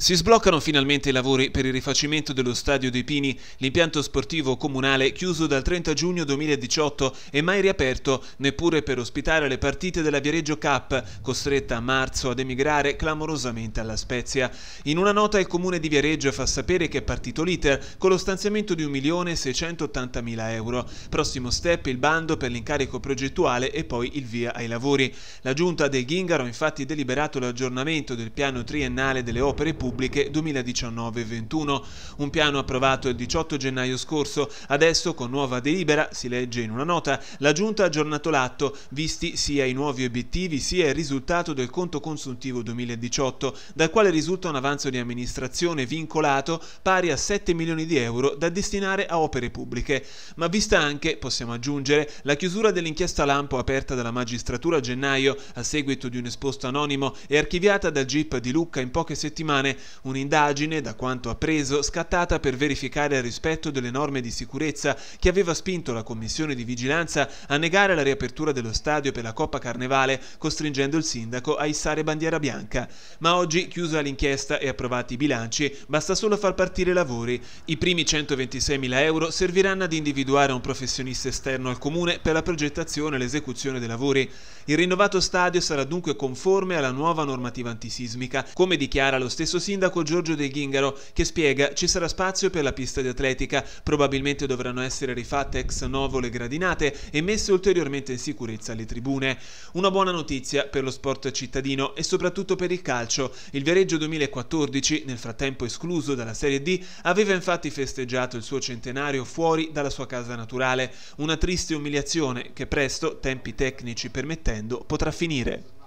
Si sbloccano finalmente i lavori per il rifacimento dello Stadio dei Pini, l'impianto sportivo comunale chiuso dal 30 giugno 2018 e mai riaperto neppure per ospitare le partite della Viareggio Cup, costretta a marzo ad emigrare clamorosamente alla Spezia. In una nota il comune di Viareggio fa sapere che è partito l'iter con lo stanziamento di 1.680.000 euro. Prossimo step il bando per l'incarico progettuale e poi il via ai lavori. La giunta del Ghingaro ha infatti deliberato l'aggiornamento del piano triennale delle opere pubbliche pubbliche 2019-21. Un piano approvato il 18 gennaio scorso, adesso con nuova delibera, si legge in una nota, la Giunta ha aggiornato l'atto, visti sia i nuovi obiettivi sia il risultato del conto consuntivo 2018, dal quale risulta un avanzo di amministrazione vincolato pari a 7 milioni di euro da destinare a opere pubbliche. Ma vista anche, possiamo aggiungere, la chiusura dell'inchiesta Lampo aperta dalla magistratura a gennaio a seguito di un esposto anonimo e archiviata dal GIP di Lucca in poche settimane, un'indagine, da quanto appreso, scattata per verificare il rispetto delle norme di sicurezza che aveva spinto la commissione di vigilanza a negare la riapertura dello stadio per la Coppa Carnevale, costringendo il sindaco a issare bandiera bianca. Ma oggi, chiusa l'inchiesta e approvati i bilanci, basta solo far partire i lavori. I primi 126.000 euro serviranno ad individuare un professionista esterno al comune per la progettazione e l'esecuzione dei lavori. Il rinnovato stadio sarà dunque conforme alla nuova normativa antisismica, come dichiara lo stesso sindaco sindaco Giorgio De Ghingaro che spiega ci sarà spazio per la pista di atletica, probabilmente dovranno essere rifatte ex novo le gradinate e messe ulteriormente in sicurezza le tribune. Una buona notizia per lo sport cittadino e soprattutto per il calcio. Il Viareggio 2014, nel frattempo escluso dalla Serie D, aveva infatti festeggiato il suo centenario fuori dalla sua casa naturale, una triste umiliazione che presto, tempi tecnici permettendo, potrà finire.